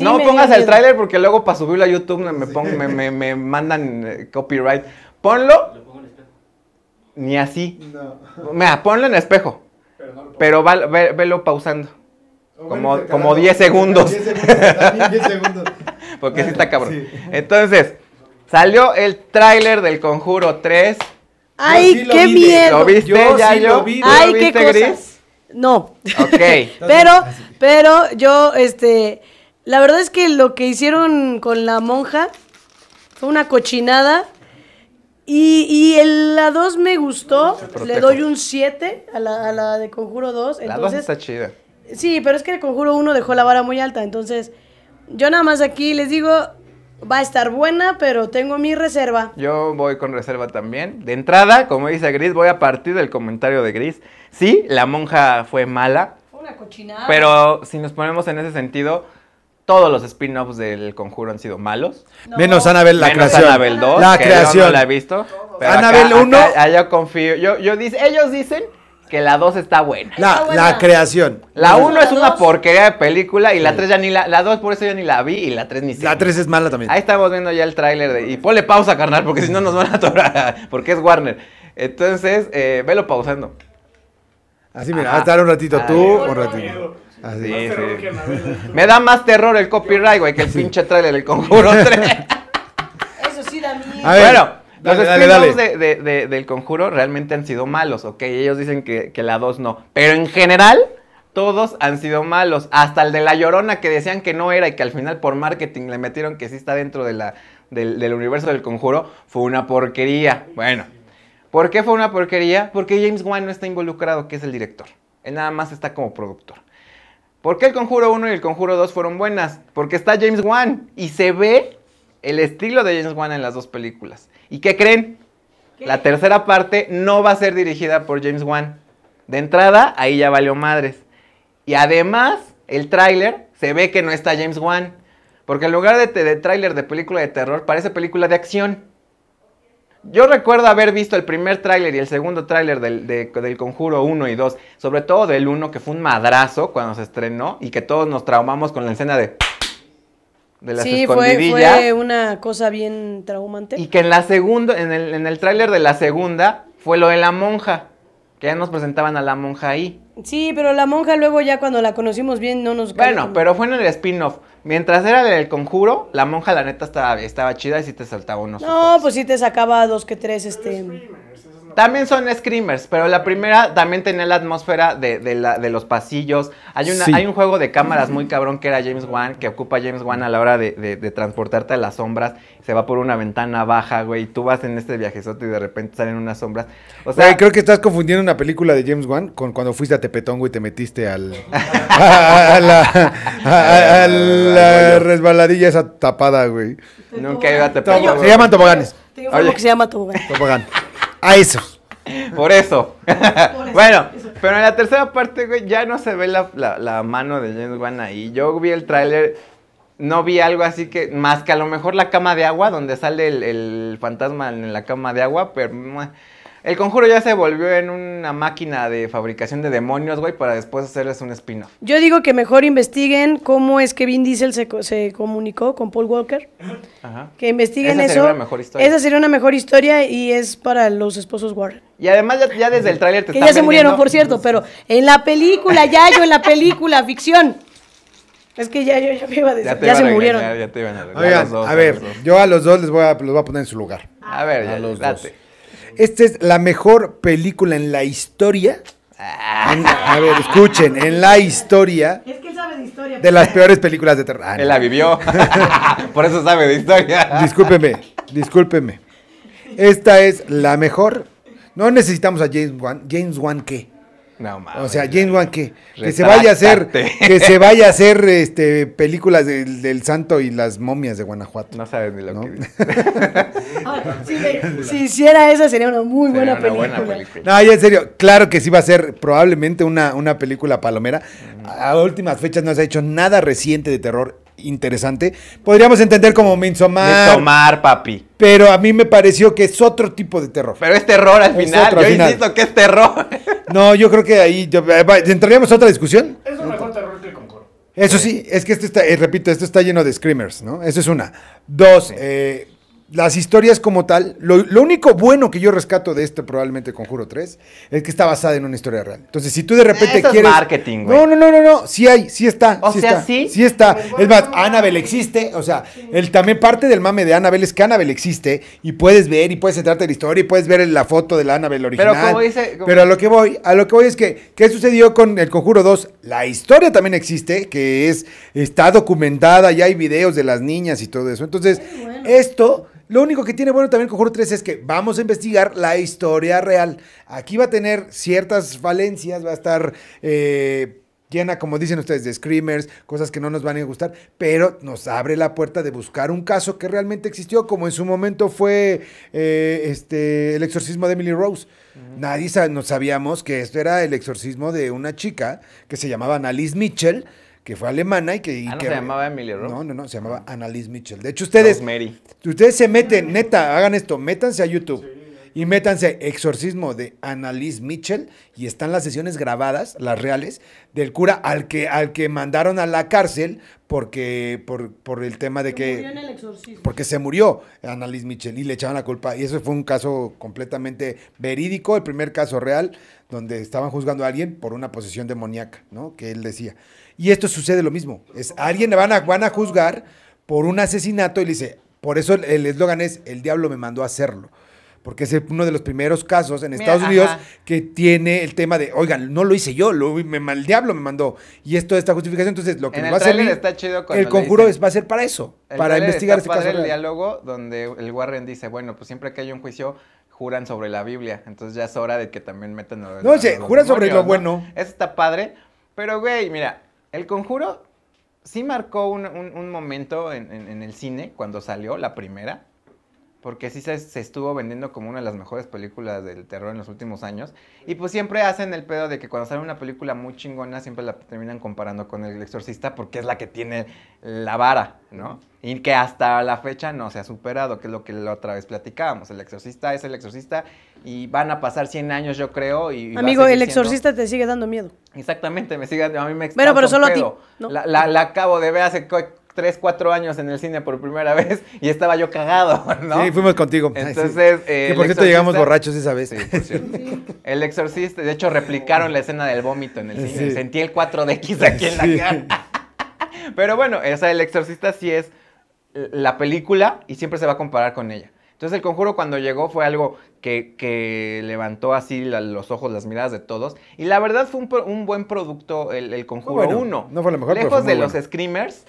no pongas el tráiler porque luego para subirlo a YouTube me, [laughs] mandan eh, copyright. Ponlo. Ni así. No. Mira, ponlo en espejo. Pero, va, velo pausando. Como, 10 segundos. 10 segundos, [laughs] Porque sí está cabrón. Entonces, salió el tráiler del Conjuro 3. ¡Ay, qué miedo! ¿Lo viste, yo ya Lo vi, ¡Ay, ¿lo viste, No. Ok. [laughs] pero, pero yo, este, la verdad es que lo que hicieron con la monja fue una cochinada. Y, el, la 2 me gustó. Le doy un 7 a la, a la de Conjuro 2. la 2 está chida. Sí, pero es que el conjuro 1 dejó la vara muy alta, entonces yo nada más aquí les digo, va a estar buena, pero tengo mi reserva. Yo voy con reserva también. De entrada, como dice Gris, voy a partir del comentario de Gris. Sí, la monja fue mala. Fue una cochinada. Pero si nos ponemos en ese sentido, todos los spin-offs del Conjuro han sido malos. Menos Anabel, la creación. la creación. la he visto. Anabel uno. allá ah, confío. Yo, yo dice, ellos dicen que la 2 está buena. La, la creación. La 1 es una porquería de película y la 3 ya ni la. La 2 por eso yo ni la vi y la 3 ni siquiera. La 3 es mala también. Ahí estamos viendo ya el tráiler de. Y ponle pausa, carnal, porque si no nos van a atorar. [laughs] Porque es Warner. Entonces, eh, velo pausando. Así, mira, estar un ratito tú, un ratito. Así. Sí, [laughs] Me da más terror el copyright, güey, que el pinche tráiler del Conjuro 3. [laughs] Eso sí da miedo. A ver. Los spin de, del conjuro realmente han sido malos, ok. Ellos dicen que, la 2 no. Pero en general, todos han sido malos. Hasta el de La Llorona que decían que no era y que al final por marketing le metieron que sí está dentro de la, del, del, universo del conjuro, fue una porquería. Bueno, ¿por qué fue una porquería? Porque James Wan no está involucrado, que es el director. Él nada más está como productor. ¿Por qué el Conjuro 1 y el Conjuro 2 fueron buenas? Porque está James Wan y se ve el estilo de James Wan en las dos películas. ¿Y qué creen? La tercera parte no va a ser dirigida por James Wan. De entrada, ahí ya valió madres. Y además, el tráiler se ve que no está James Wan. Porque en lugar de, tráiler de película de terror, parece película de acción. Yo recuerdo haber visto el primer tráiler y el segundo tráiler del, del, Conjuro 1 y 2, sobre todo del 1 que fue un madrazo cuando se estrenó y que todos nos traumamos con la escena de sí, Fue, fue, una cosa bien traumante. Y que en la segunda, en el, en el tráiler de la segunda, fue lo de la monja. Que ya nos presentaban a la monja ahí. Sí, pero la monja luego ya cuando la conocimos bien no nos... Bueno, pero fue en el spin-off. Mientras era del conjuro, la monja la neta estaba, estaba chida y sí te saltaba unos... No, pues sí te sacaba dos que tres, este... También son screamers, pero la primera también tenía la atmósfera de, de, la, de los pasillos. Hay, una, hay un juego de cámaras muy cabrón que era James Wan, que ocupa James Wan a la hora de, de, transportarte a las sombras. Se va por una ventana baja, güey, y tú vas en este viajezote y de repente salen unas sombras. O sea, creo que estás confundiendo una película de James Wan con cuando fuiste a Tepetongo y te metiste al... [laughs] a, la, resbaladilla esa tapada, güey. Nunca iba a Tepetón. Se llaman toboganes. como que se llama toboganes a eso. Por eso. bueno, pero en la tercera parte, ya no se ve la, la, la mano de James Wan ahí. Yo vi el tráiler, no vi algo así que, más que a lo mejor la cama de agua, donde sale el, el fantasma en la cama de agua, pero... El conjuro ya se volvió en una máquina de fabricación de demonios, güey, para después hacerles un spin-off. Yo digo que mejor investiguen cómo es que Vin Diesel se, comunicó con Paul Walker. Ajá. Que investiguen Esa eso. Sería una mejor historia. Esa sería una mejor historia y es para los esposos Warren. Y además ya, desde el tráiler te Que ya se murieron, por cierto, pero en la película, ya yo en la película, ficción. Es que ya yo ya me iba a decir, ya, se murieron. ya a, ver, yo a los dos les voy a, los voy a poner en su lugar. A ver, ya, los dos. Esta es la mejor película en la historia. Ah. a ver, escuchen, en la historia. Es que sabe de historia. De las peores películas de terror. Ah, él la vivió. [laughs] Por eso sabe de historia. Discúlpeme, discúlpeme. Esta es la mejor. No necesitamos a James Wan. ¿James Wan qué? No, o sea, James Wan que, que se vaya a hacer, que se [laughs] vaya a hacer este películas del, del santo y las momias de Guanajuato. No sabes ni lo que [laughs] ah, [laughs] si, hiciera eso, sería una muy buena, película. No, ya en serio, claro que sí va a ser probablemente una, película palomera. A, a últimas fechas no se ha hecho nada reciente de terror interesante. Podríamos entender como Minsomar. Minsomar, papi. Pero a mí me pareció que es otro tipo de terror. Pero es terror al final. yo insisto que es terror. [laughs] No, yo creo que ahí entraríamos a otra discusión. Es un mejor terror que el Eso sí, es que este está, eh, repito, esto está lleno de screamers, ¿no? Eso es una. Dos, eh, las historias como tal, lo, único bueno que yo rescato de este probablemente Conjuro 3 es que está basada en una historia real. Entonces, si tú de repente quieres marketing, No, no, no, no, no, sí hay, sí está, o sea, sí. Sí está. Pues es más, Annabelle existe, o sea, el también parte del mame de Annabelle es que Annabelle existe y puedes ver y puedes entrarte en la historia y puedes ver la foto de la Annabelle original. Pero como dice, Pero a lo que voy, a lo que voy es que ¿qué sucedió con El Conjuro 2? La historia también existe, que es está documentada, y hay videos de las niñas y todo eso. Entonces, esto lo único que tiene bueno también Conjuro 3 es que vamos a investigar la historia real. Aquí va a tener ciertas falencias, va a estar... Eh, llena, como dicen ustedes, de screamers, cosas que no nos van a gustar, pero nos abre la puerta de buscar un caso que realmente existió, como en su momento fue eh, este, el exorcismo de Emily Rose. Nadie no sabíamos que esto era el exorcismo de una chica que se llamaba Annalise Mitchell que fue alemana y que... ah, se llamaba Emily No, no, no, se llamaba Annalise Mitchell. De hecho, ustedes... Mary. Ustedes se meten, neta, hagan esto, métanse a YouTube. y métanse Exorcismo de Annalise Mitchell y están las sesiones grabadas, las reales, del cura al que, al que mandaron a la cárcel porque por, por el tema de que... Murió en el exorcismo. Porque se murió Annalise Mitchell y le echaban la culpa. Y eso fue un caso completamente verídico, el primer caso real, donde estaban juzgando a alguien por una posesión demoníaca, ¿no? Que él decía. Y esto sucede lo mismo. Es, alguien le van a, van a juzgar por un asesinato y le dice, por eso el eslogan es, el diablo me mandó a hacerlo. Porque es uno de los primeros casos en Estados Unidos que tiene el tema de, oigan, no lo hice yo, lo, el diablo me mandó. Y esto, esta justificación, entonces lo que va a hacer el conjuro es, va a ser para eso, para investigar este caso. el diálogo donde el Warren dice, bueno, pues siempre que hay un juicio, juran sobre la Biblia. Entonces ya es hora de que también metan... no, sé, juran sobre lo bueno. Eso está padre, pero güey, mira, el conjuro sí marcó un, momento en, el cine cuando salió la primera porque sí se, estuvo vendiendo como una de las mejores películas del terror en los últimos años. Y pues siempre hacen el pedo de que cuando sale una película muy chingona, siempre la terminan comparando con El Exorcista porque es la que tiene la vara, ¿no? Y que hasta la fecha no se ha superado, que es lo que la otra vez platicábamos. El Exorcista es El Exorcista y van a pasar 100 años, yo creo. Y, Amigo, El Exorcista te sigue dando miedo. Exactamente, me sigue, a mí me Bueno, pero solo a ti. La, la, acabo de ver hace 3, 4 años en el cine por primera [laughs] vez y estaba yo cagado, ¿no? Sí, fuimos contigo. Entonces, eh, llegamos borrachos esa vez. por cierto. El exorcista, de hecho replicaron la escena del vómito en el cine. Sentí el 4DX aquí en la cara. [laughs] Pero bueno, o sea, el exorcista sí es la película y siempre se va a comparar con ella. Entonces el conjuro cuando llegó fue algo que, levantó así los ojos, las miradas de todos. Y la verdad fue un, buen producto el, conjuro 1. no fue lo mejor. Lejos de los screamers,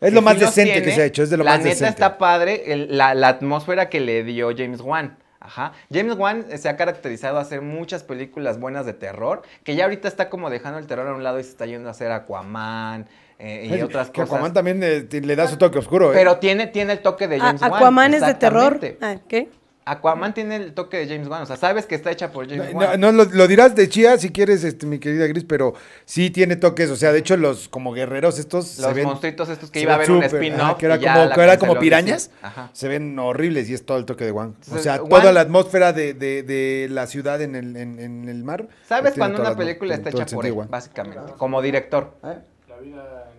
es lo más decente que se ha hecho, es de lo más decente. la neta está padre la, atmósfera que le dio James Wan. Ajá. James Wan eh, se ha caracterizado a hacer muchas películas buenas de terror, que ya ahorita está como dejando el terror a un lado y se está yendo a hacer Aquaman, eh, y otras cosas. Aquaman también eh, le da su toque oscuro. ¿eh? Pero tiene, tiene el toque de ah, James Wan. Aquaman es de terror. Ah, ¿qué? Aquaman tiene el toque de James Wan, o sea, sabes que está hecha por James Wan. No, lo, dirás de chía si quieres, este, mi querida Gris, pero sí tiene toques, o sea, de hecho los como guerreros estos Los monstruitos estos que iba a haber un spin-off. que era como, pirañas, se ven horribles y es todo el toque de Wan. o sea, toda la atmósfera de, la ciudad en el, en, el mar. Sabes pues, cuando una película está hecha por él, básicamente, como director. ¿Eh? La vida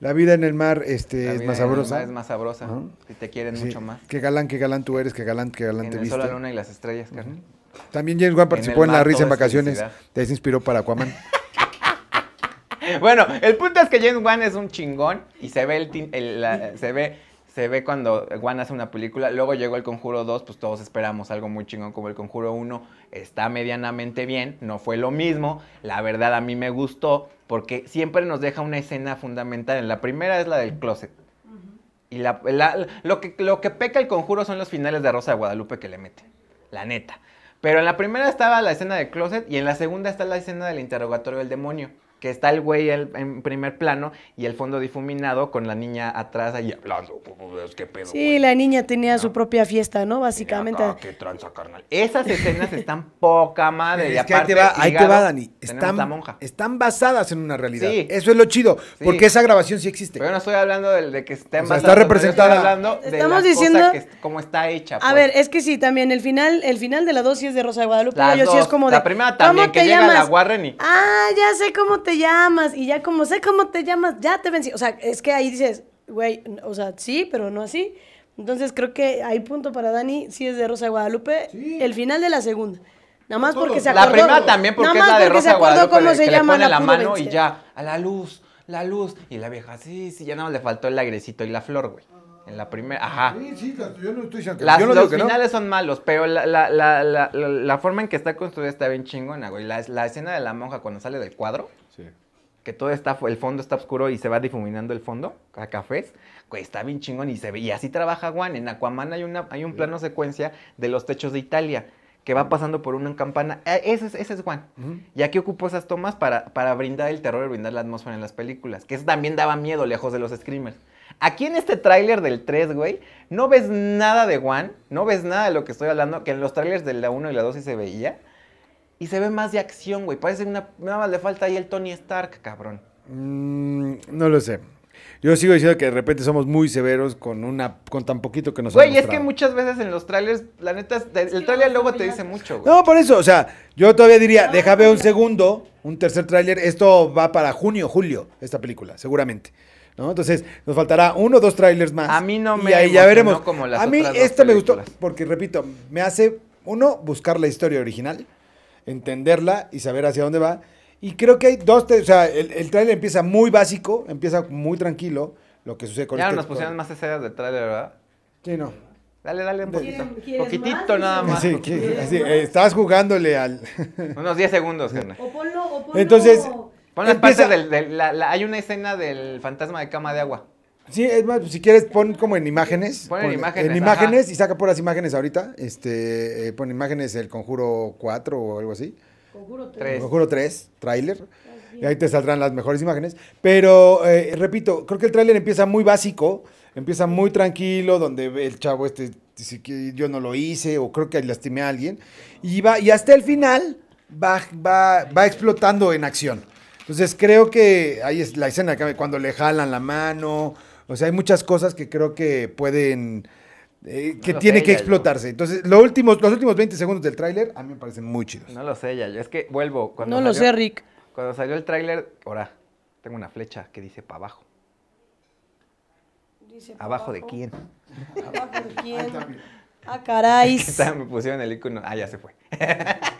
la vida en el mar este, la vida es más en sabrosa. El mar es más sabrosa. y te quieren mucho más. Qué galán, qué galán tú eres, qué galán, qué galán en te viste. Sol, la luna y las estrellas, carnal. También James Wan participó en, La Risa en Vacaciones. Te inspiró para Aquaman. [laughs] bueno, el punto es que James Wan es un chingón y se ve, el, el se ve se ve cuando Juan hace una película, luego llegó El Conjuro 2, pues todos esperamos algo muy chingón como El Conjuro 1, está medianamente bien, no fue lo mismo, la verdad a mí me gustó porque siempre nos deja una escena fundamental, En la primera es la del closet. Y lo, que, lo que peca el conjuro son los finales de Rosa de Guadalupe que le mete, la neta. Pero en la primera estaba la escena del closet y en la segunda está la escena del interrogatorio del demonio que está el güey en, primer plano y el fondo difuminado con la niña atrás ahí hablando. Pues, pues, ¿Qué pedo, sí, la niña tenía su propia fiesta, ¿no? Básicamente. Ah, qué tranza, carnal. Esas escenas están poca madre. y aparte, ahí te va, ahí te va Dani. Están, están basadas en una realidad. Sí. Eso es lo chido, porque esa grabación sí existe. Pero no estoy hablando de, de que Está representada. hablando Estamos diciendo cómo está hecha. A pues. ver, es que sí, también el final, el final de la dosis es de Rosa de Guadalupe. yo sí es como de. La primera también que llega la Warren Ah, ya sé cómo te llamas? Y ya como sé cómo te llamas, ya te vencí. O sea, es que ahí dices, güey, o sea, sí, pero no así. Entonces creo que hay punto para Dani, si es de Rosa Guadalupe, el final de la segunda. Nada más porque se acordó. La primera también porque es la de Rosa se Guadalupe, cómo se llama, la, mano y ya, a la luz, la luz. Y la vieja, sí, sí, ya nada más le faltó el agresito y la flor, güey. En la primera, ajá. Sí, sí, yo no estoy no Los finales son malos, pero la, la, la, la, forma en que está construida está bien chingona, güey. la escena de la monja cuando sale del cuadro que todo está, el fondo está oscuro y se va difuminando el fondo a cafés, pues está bien chingón y se ve. Y así trabaja Juan. En Aquaman hay, hay un plano secuencia de los techos de Italia que va pasando por una campana. Ah, ese es, ese es Juan. Y aquí ocupó esas tomas para, brindar el terror y brindar la atmósfera en las películas, que eso también daba miedo lejos de los screamers. Aquí en este tráiler del 3, güey, no ves nada de Juan, no ves nada de lo que estoy hablando, que en los trailers de la 1 y la 2 sí se veía y se ve más de acción, güey. Parece una. Nada más le falta ahí el Tony Stark, cabrón. Mm, no lo sé. Yo sigo diciendo que de repente somos muy severos con una con tan poquito que nos Güey, es que muchas veces en los trailers, la neta, el tráiler luego te dice mucho, güey. No, por eso, o sea, yo todavía diría, déjame un segundo, un tercer tráiler, esto va para junio, julio, esta película, seguramente. ¿No? Entonces, nos faltará uno o dos trailers más. A mí no me y ahí ya veremos. Como las a mí esta me gustó porque repito, me hace uno buscar la historia original entenderla y saber hacia dónde va. Y creo que hay dos, o sea, el, trailer empieza muy básico, empieza muy tranquilo, lo que sucede con Ya este ya nos pusieron más escenas del trailer, ¿verdad? Sí, no. Dale, dale un poquito. Poquitito nada más. Sí, Así, eh, estás jugándole al... [laughs] Unos 10 segundos, O ponlo, o ponlo... Entonces... Pon las del, la, hay una escena del fantasma de cama de agua. Sí, es más, si quieres, pon como en imágenes. Pon en imágenes. En imágenes y saca por las imágenes ahorita. Este, eh, pon imágenes el Conjuro 4 o algo así. Conjuro 3. Conjuro 3, tráiler. Y ahí te saldrán las mejores imágenes. Pero, eh, repito, creo que el tráiler empieza muy básico, empieza muy tranquilo, donde el chavo este dice que yo no lo hice o creo que lastimé a alguien. Y, va, y hasta el final va, va, va explotando en acción. Entonces creo que ahí es la escena que cuando le jalan la mano, o sea, hay muchas cosas que creo que pueden... Eh, que tiene que explotarse. Entonces, últimos, los últimos 20 segundos del tráiler a mí me parecen muy chidos. No lo sé, ya. Es que vuelvo. Cuando no lo sé, Rick. Cuando salió el tráiler, ahora, tengo una flecha que dice para abajo. Dice ¿Abajo, de quién? ¿Abajo de [laughs] quién? ah, caray. [laughs] me pusieron el icono. Ah, ya se fue.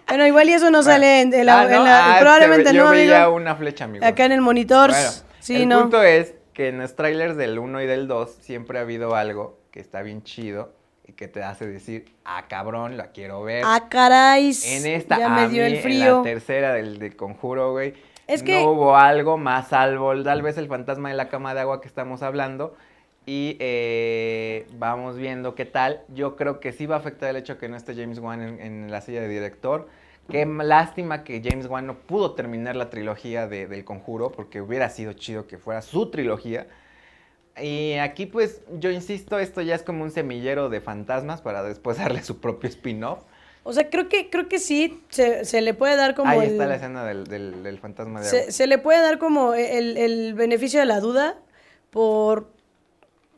bueno, [laughs] igual y eso no sale en, ah, la... Ah, no, no, veía una flecha, amigo. Acá en el monitor. Sí, sí, el punto es en los trailers del 1 y del 2 siempre ha habido algo que está bien chido y que te hace decir, ah, cabrón, la quiero ver. Ah, caray. En esta, ya me frío. la tercera del, del conjuro, güey. No hubo algo más salvo, tal vez el fantasma de la cama de agua que estamos hablando. Y eh, vamos viendo qué tal. Yo creo que sí va a afectar el hecho que no esté James Wan en la silla de director Qué lástima que James Wan no pudo terminar la trilogía del conjuro, porque hubiera sido chido que fuera su trilogía. Y aquí pues yo insisto, esto ya es como un semillero de fantasmas para después [laughs] darle su propio spin-off. O sea, creo que, creo que sí, se, le puede dar como... Ahí está la escena del, fantasma de... Se, se le puede dar como el, beneficio de la duda por...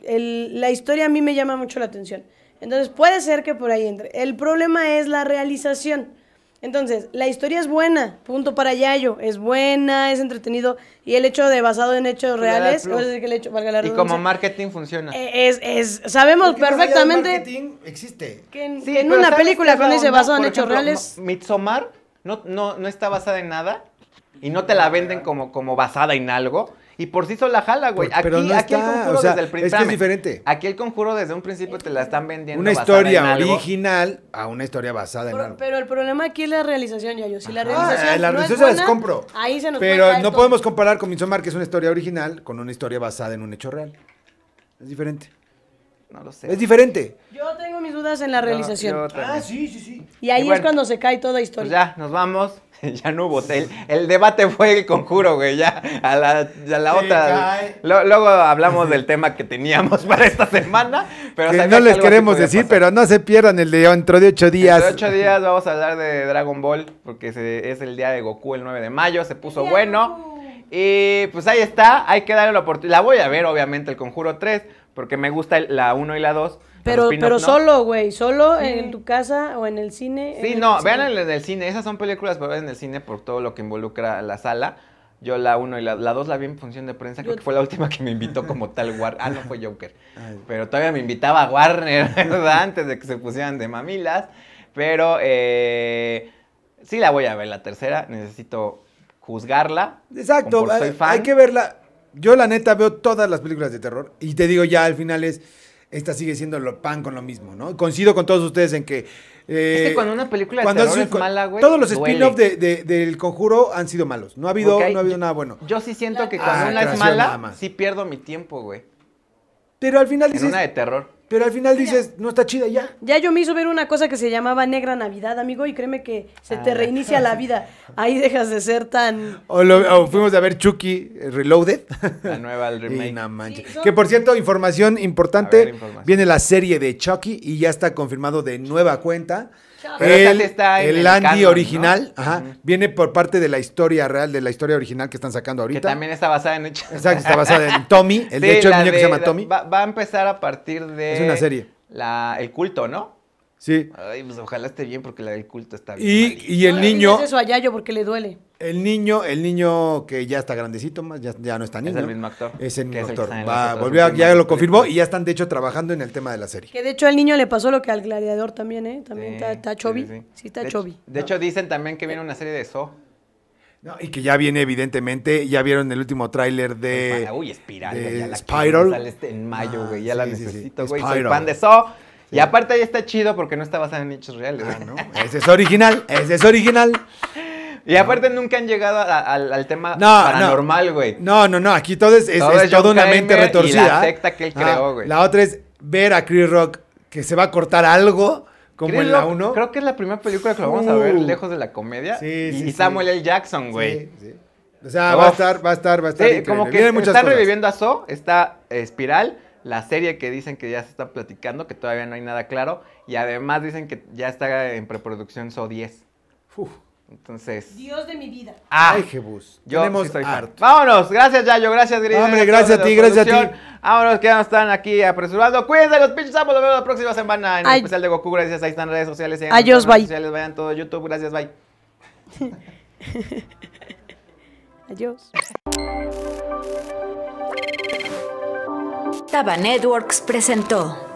la historia a mí me llama mucho la atención. Entonces puede ser que por ahí entre. El problema es la realización. Entonces, la historia es buena, punto para Yayo, es buena, es entretenido y el hecho de basado en hechos reales, el hecho, y como marketing funciona. E, es, sabemos perfectamente marketing existe. en, sí, en una película cuando dice basado en hechos reales, Midsommar no, no está basada en nada y no te la venden como, como basada en algo y por sí sola jala, güey. Aquí, aquí el conjuro desde el Es que es diferente. Aquí el conjuro desde un principio te la están vendiendo. Una historia original a una historia basada en algo. Pero el problema aquí es la realización, yo. Si la realización. la es compro. Ahí se nos Pero no podemos comparar con Minzomar que es una historia original, con una historia basada en un hecho real. Es diferente. No lo sé. Es diferente. Yo tengo mis dudas en la realización. Ah, sí, sí, sí. Y ahí es cuando se cae toda pues historia. ya, nos vamos. [laughs] ya no hubo. El, debate fue el conjuro, güey. Ya, a la, otra. luego hablamos del tema que teníamos [laughs] para esta semana. Pero que no les queremos decir, pero no se pierdan el de dentro de ocho días. Dentro de ocho días vamos a hablar de Dragon Ball, porque es el día de Goku, el 9 de mayo. Se puso bueno. Y pues ahí está, hay que darle la oportunidad. La voy a ver, obviamente, el Conjuro 3 porque me gusta la 1 y la 2. Pero, pero solo, güey, solo en tu casa o en el cine. Sí, no, vean en el cine, esas son películas para ver en el cine por todo lo que involucra la sala. Yo la 1 y la 2 la, vi en función de prensa, creo que fue la última que me invitó como tal Warner. Ah, no fue Joker. Pero todavía me invitaba a Warner, [laughs] ¿verdad? Antes de que se pusieran de mamilas. Pero eh, sí la voy a ver, la tercera. Necesito juzgarla. Exacto, hay que verla yo la neta veo todas las películas de terror y te digo ya al final es, esta sigue siendo lo pan con lo mismo, ¿no? Coincido con todos ustedes en que... Eh, es que cuando una película de terror es, mala, güey, Todos los spin off de, del conjuro han sido malos. No ha habido, no nada bueno. Yo sí siento que cuando ah, una es mala, sí pierdo mi tiempo, güey. Pero al final dices... una de terror pero al final dices, no está chida ya. Ya yo me hizo ver una cosa que se llamaba Negra Navidad, amigo, y créeme que se te ah. reinicia la vida. Ahí dejas de ser tan. O, fuimos a ver Chucky eh, Reloaded. La nueva, el [laughs] remake. que por cierto, información importante: viene la serie de Chucky y ya está confirmado de nueva cuenta el, el, Andy original viene por parte de la historia real, de la historia original que están sacando ahorita. Que también está basada en Exacto, está basada en Tommy. El de hecho, el niño que se llama Tommy. Va, a empezar a partir de. Es una serie. La, el culto, ¿no? Sí. Ay, pues ojalá esté bien porque la culto está bien. Y, y el no, niño. eso a Yayo porque le duele. El niño, el niño que ya está grandecito más, ya, no está niño. Es el mismo actor. Es el mismo actor. ya lo confirmó y ya están de hecho trabajando en el tema de la serie. Que de hecho al niño le pasó lo que al gladiador también, ¿eh? También está, Sí, está de De hecho dicen también que viene una serie de Saw. y que ya viene, evidentemente, ya vieron el último tráiler de. Uy, Espiral, de Spiral. Este en mayo, ah, ya la necesito, güey. Soy fan de Saw. Y aparte ya está chido porque no está basada en hechos reales. Ah, ¿no? ese es original, ese es original. Y aparte nunca han llegado al, tema paranormal, güey. No. no, no, Aquí todo es, es, toda una mente retorcida. Y la secta que él creó, güey. La otra es ver a Chris Rock que se va a cortar algo. Como en la 1. Creo que es la primera película que lo vamos a ver uh. lejos de la comedia. Sí, sí, y Samuel L. Jackson, güey. O sea, va a estar, va a estar, va a estar. Sí, como que está reviviendo a So, está eh, Espiral, la serie que dicen que ya se está platicando, que todavía no hay nada claro. Y además dicen que ya está en preproducción So 10. Uf. Entonces. Dios de mi vida. Ah, Ay, Jebus. Yo tenemos harto. Vámonos. Gracias, Yayo. Gracias, Gris. Hombre, gracias a ti, gracias a ti. Vámonos, que ya nos están aquí apresurando. Cuídense los pinches amos Nos vemos la próxima semana en el especial de Goku. Gracias. Ahí están redes sociales. Adiós, bye. Redes sociales, vayan todo YouTube. Gracias, bye. [laughs] Adiós. Taba Networks presentó.